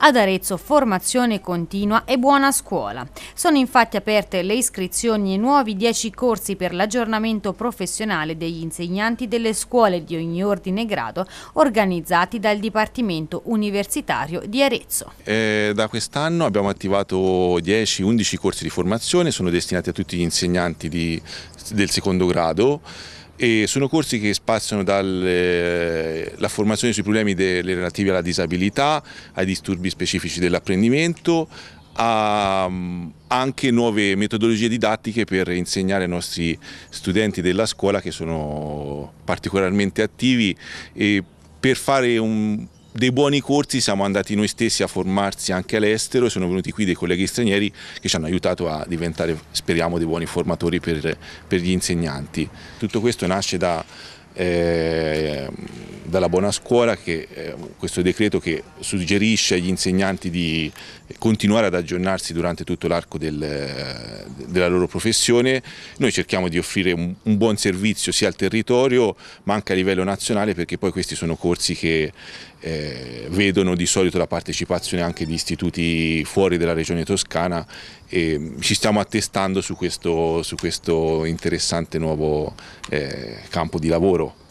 Ad Arezzo formazione continua e buona scuola. Sono infatti aperte le iscrizioni ai nuovi 10 corsi per l'aggiornamento professionale degli insegnanti delle scuole di ogni ordine e grado organizzati dal Dipartimento Universitario di Arezzo. Eh, da quest'anno abbiamo attivato 10-11 corsi di formazione, sono destinati a tutti gli insegnanti di, del secondo grado e sono corsi che spaziano dalla formazione sui problemi delle, relativi alla disabilità, ai disturbi specifici dell'apprendimento, a anche nuove metodologie didattiche per insegnare ai nostri studenti della scuola che sono particolarmente attivi e per fare un dei buoni corsi siamo andati noi stessi a formarsi anche all'estero e sono venuti qui dei colleghi stranieri che ci hanno aiutato a diventare, speriamo, dei buoni formatori per, per gli insegnanti. Tutto questo nasce da eh, dalla buona scuola, che è eh, questo decreto che suggerisce agli insegnanti di continuare ad aggiornarsi durante tutto l'arco del, eh, della loro professione. Noi cerchiamo di offrire un, un, buon servizio sia al territorio ma anche a livello nazionale perché poi questi sono corsi che eh, vedono di solito la partecipazione anche di istituti fuori della regione toscana e ci stiamo attestando su questo, su questo interessante nuovo eh, campo di lavoro.